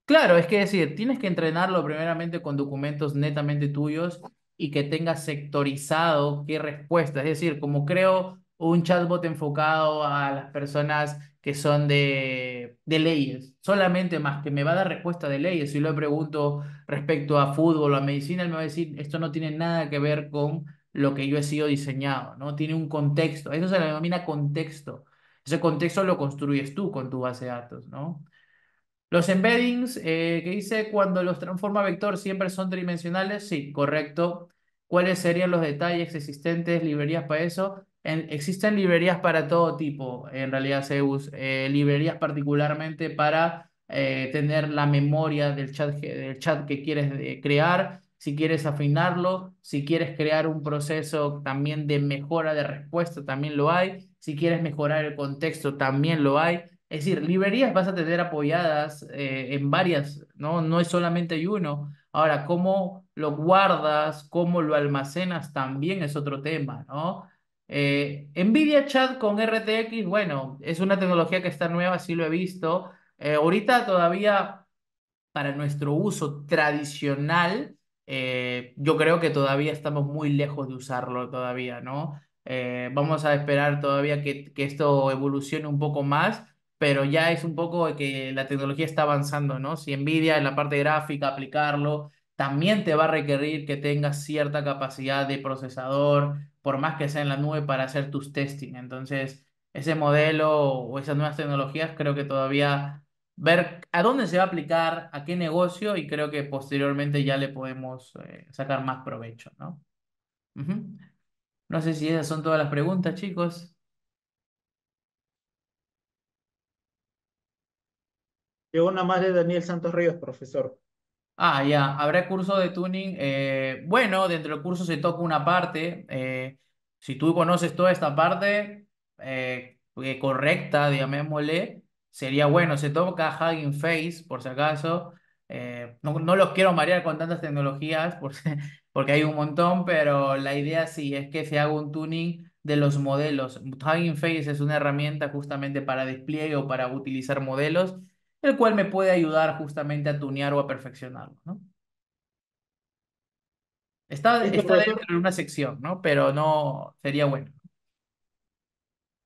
Claro, es que decir, tienes que entrenarlo primeramente con documentos netamente tuyos y que tenga sectorizado qué respuesta. Es decir, como creo un chatbot enfocado a las personas que son de, leyes, solamente más que me va a dar respuesta de leyes. Si le pregunto respecto a fútbol o a medicina, él me va a decir, esto no tiene nada que ver con lo que yo he sido diseñado, ¿no? Tiene un contexto, eso se le denomina contexto. Ese contexto lo construyes tú con tu base de datos, ¿no? Los embeddings, eh, que dice cuando los transforma vector siempre son tridimensionales, sí, correcto. ¿Cuáles serían los detalles existentes, librerías para eso? existen librerías para todo tipo, en realidad, Zeus, eh, librerías particularmente para eh, tener la memoria del chat, del chat que quieres eh, crear, si quieres afinarlo, si quieres crear un proceso también de mejora de respuesta, también lo hay, si quieres mejorar el contexto, también lo hay. Es decir, librerías vas a tener apoyadas en varias, ¿no? No es solamente uno. Ahora, cómo lo guardas, cómo lo almacenas también es otro tema, ¿no? Eh, NVIDIA Chat con RTX, bueno, es una tecnología que está nueva, sí lo he visto. Eh, ahorita todavía para nuestro uso tradicional, eh, yo creo que todavía estamos muy lejos de usarlo todavía, ¿no? vamos a esperar todavía que, esto evolucione un poco más pero ya es un poco que la tecnología está avanzando, ¿no? Si Nvidia en la parte gráfica aplicarlo, también te va a requerir que tengas cierta capacidad de procesador, por más que sea en la nube, para hacer tus testing. Entonces, ese modelo o esas nuevas tecnologías, creo que todavía ver a dónde se va a aplicar, a qué negocio, y creo que posteriormente ya le podemos eh, sacar más provecho, ¿no? No sé si esas son todas las preguntas, chicos. Llegó una más de Daniel Santos Ríos, profesor. Ah, ya, habrá curso de tuning. Eh, bueno, dentro del curso se toca una parte. Eh, si tú conoces toda esta parte eh, eh correcta, mole, sería bueno. Se toca Hugging Face, por si acaso. no, los quiero marear con tantas tecnologías, porque hay un montón, pero la idea sí es que se haga un tuning de los modelos. Hugging Face es una herramienta justamente para despliegue o para utilizar modelos el cual me puede ayudar justamente a tunear o a perfeccionarlo, ¿no? Está, dentro de una sección, ¿no? Pero no sería bueno.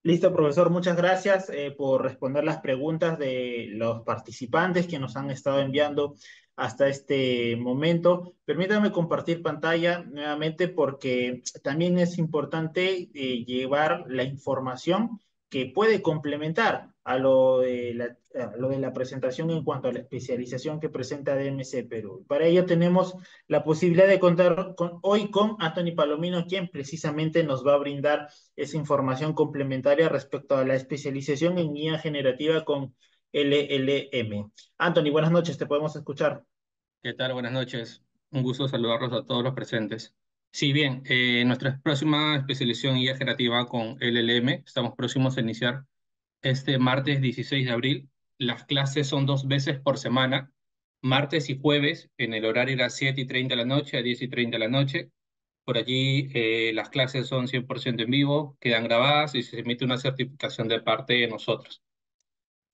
Listo, profesor. Muchas gracias eh, por responder las preguntas de los participantes que nos han estado enviando hasta este momento. Permítanme compartir pantalla nuevamente porque también es importante eh, llevar la información que puede complementar a lo, de la, lo de la presentación en cuanto a la especialización que presenta DMC Perú. Para ello tenemos la posibilidad de contar hoy con Anthony Palomino, quien precisamente nos va a brindar esa información complementaria respecto a la especialización en guía generativa con LLM. Anthony, buenas noches, te podemos escuchar. ¿Qué tal? Buenas noches. Un gusto saludarlos a todos los presentes. Sí, bien, eh, nuestra próxima especialización IA generativa con LLM, estamos próximos a iniciar este martes 16 de abril. Las clases son dos veces por semana, martes y jueves, en el horario de 7 y 30 de la noche a 10 y 30 de la noche. Por allí eh, las clases son 100% en vivo, quedan grabadas y se emite una certificación de parte de nosotros.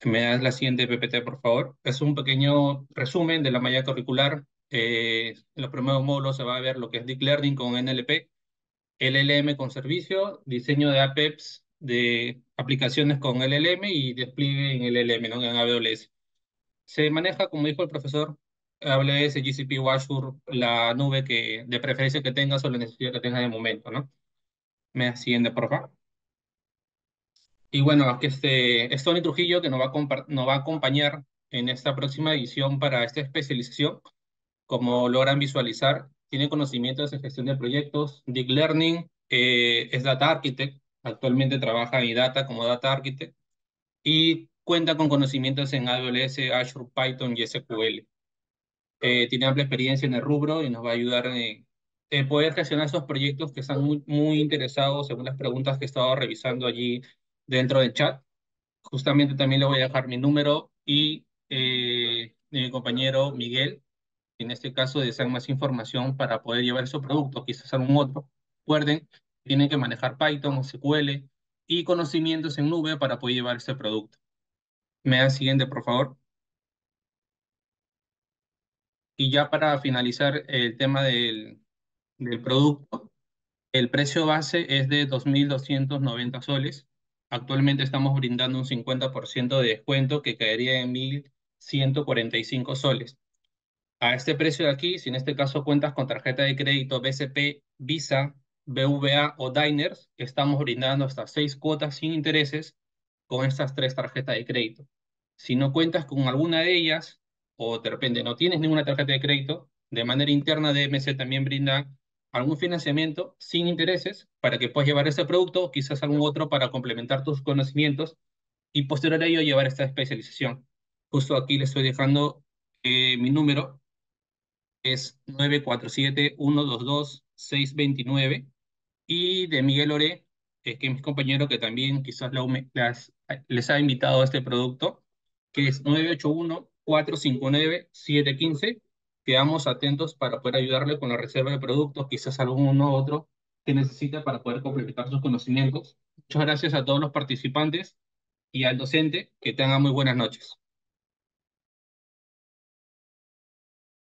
Me das la siguiente PPT, por favor. Es un pequeño resumen de la malla curricular, eh, en los primeros módulos se va a ver lo que es Deep Learning con NLP, LLM con servicio, diseño de APEPs de aplicaciones con LLM y despliegue en LLM, en AWS. Se maneja, como dijo el profesor, AWS, GCP Azure, la nube que de preferencia que tengas o la necesidad que tengas de momento. ¿no? Me asciende por favor. Y bueno, aquí este, es Tony Trujillo que nos va a acompañar en esta próxima edición para esta especialización como logran visualizar, tiene conocimientos en gestión de proyectos, Deep Learning, eh, es Data Architect, actualmente trabaja en Data como Data Architect y cuenta con conocimientos en AWS, Azure, Python y SQL. Eh, tiene amplia experiencia en el rubro y nos va a ayudar en, poder gestionar esos proyectos que están muy, interesados según las preguntas que he estado revisando allí dentro del chat. Justamente también le voy a dejar mi número y eh, mi compañero Miguel en este caso desean más información para poder llevar su producto. quizás algún otro, recuerden, tienen que manejar Python o SQL y conocimientos en nube para poder llevar ese producto. Me da siguiente, por favor. Y ya para finalizar el tema del, del producto, el precio base es de 2.290 soles. Actualmente estamos brindando un 50% de descuento que caería en 1.145 soles a este precio de aquí, si en este caso cuentas con tarjeta de crédito BCP, Visa, BVA o Diners, estamos brindando hasta seis cuotas sin intereses con estas tres tarjetas de crédito. Si no cuentas con alguna de ellas o de repente no tienes ninguna tarjeta de crédito, de manera interna de DMC también brinda algún financiamiento sin intereses para que puedas llevar ese producto o quizás algún otro para complementar tus conocimientos y posterior a ello llevar esta especialización. Justo aquí les estoy dejando eh, mi número es 947-122-629. Y de Miguel Ore, eh, que es mi compañero que también quizás ah, les ha invitado a este producto, que es 981-459-715. Quedamos atentos para poder ayudarle con la reserva de productos, quizás alguno u otro que necesita para poder completar sus conocimientos. Muchas gracias a todos los participantes y al docente. Que tengan muy buenas noches.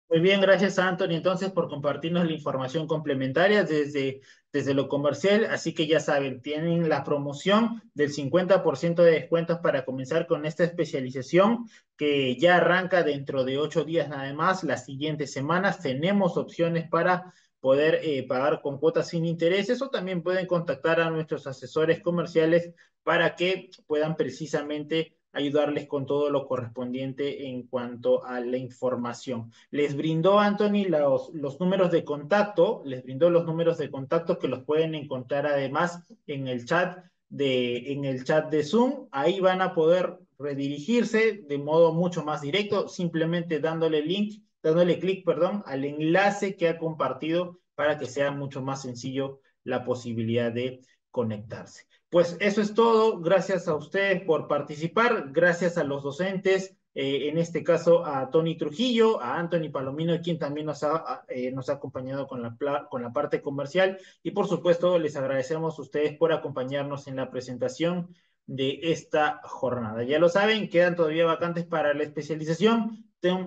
Muy bien, gracias Anthony entonces por compartirnos la información complementaria desde, desde lo comercial. Así que ya saben, tienen la promoción del 50% de descuentos para comenzar con esta especialización que ya arranca dentro de ocho días nada más. Las siguientes semanas tenemos opciones para poder eh, pagar con cuotas sin intereses o también pueden contactar a nuestros asesores comerciales para que puedan precisamente ayudarles con todo lo correspondiente en cuanto a la información. Les brindó Anthony los, números de contacto, les brindó los números de contacto que los pueden encontrar además en el chat de, en el chat de Zoom. Ahí van a poder redirigirse de modo mucho más directo, simplemente dándole link, dándole clic, perdón, al enlace que ha compartido para que sea mucho más sencillo la posibilidad de conectarse. Pues eso es todo. Gracias a ustedes por participar. Gracias a los docentes, eh, en este caso a Tony Trujillo, a Anthony Palomino, quien también nos ha, eh, acompañado con la, parte comercial. Y por supuesto, les agradecemos a ustedes por acompañarnos en la presentación de esta jornada. Ya lo saben, quedan todavía vacantes para la especialización.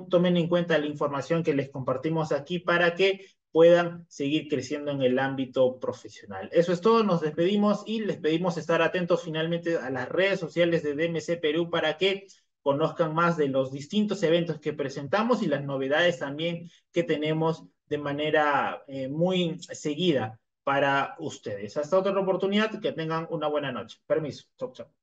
tomen en cuenta la información que les compartimos aquí para que puedan seguir creciendo en el ámbito profesional. Eso es todo, nos despedimos y les pedimos estar atentos finalmente a las redes sociales de DMC Perú para que conozcan más de los distintos eventos que presentamos y las novedades también que tenemos de manera eh, muy seguida para ustedes. Hasta otra oportunidad, que tengan una buena noche. Permiso. Chau, chau.